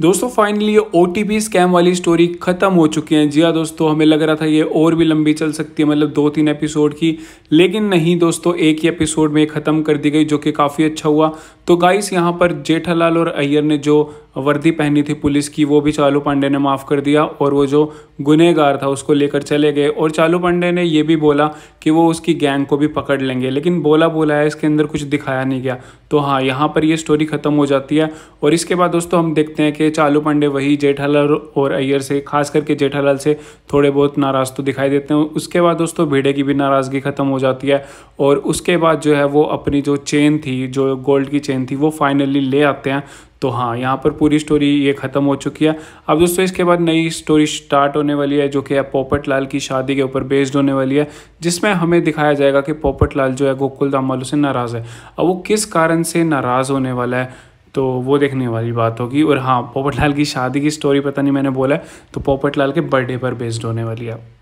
दोस्तों फाइनली ये ओ स्कैम वाली स्टोरी खत्म हो चुकी है जी हाँ दोस्तों हमें लग रहा था ये और भी लंबी चल सकती है मतलब दो तीन एपिसोड की लेकिन नहीं दोस्तों एक ही एपिसोड में ख़त्म कर दी गई जो कि काफ़ी अच्छा हुआ तो गाइस यहाँ पर जेठालाल और अय्यर ने जो वर्दी पहनी थी पुलिस की वो भी चालू पांडे ने माफ़ कर दिया और वो जो गुनहगार था उसको लेकर चले गए और चालू पांडे ने ये भी बोला कि वो उसकी गैंग को भी पकड़ लेंगे लेकिन बोला बोला है इसके अंदर कुछ दिखाया नहीं गया तो हाँ यहाँ पर ये स्टोरी ख़त्म हो जाती है और इसके बाद दोस्तों हम देखते हैं कि चालू पांडे वही जेठालाल और अय्यर से खास करके जेठालाल से थोड़े बहुत नाराज़ तो दिखाई देते हैं उसके बाद दोस्तों भेड़े की भी नाराज़गी ख़त्म हो जाती है और उसके बाद जो है वो अपनी जो चेन थी जो गोल्ड की चेन थी वो फाइनली ले आते हैं तो हाँ यहाँ पर पूरी स्टोरी ये ख़त्म हो चुकी है अब दोस्तों इसके बाद नई स्टोरी स्टार्ट होने वाली है जो कि है पोपट लाल की शादी के ऊपर बेस्ड होने वाली है जिसमें हमें दिखाया जाएगा कि पोपट लाल जो है गोकुल दाम वालों से नाराज़ है अब वो किस कारण से नाराज़ होने वाला है तो वो देखने वाली बात होगी और हाँ पोपट लाल की शादी की स्टोरी पता नहीं मैंने बोला है तो पोपट लाल के बर्थडे पर बेस्ड होने वाली है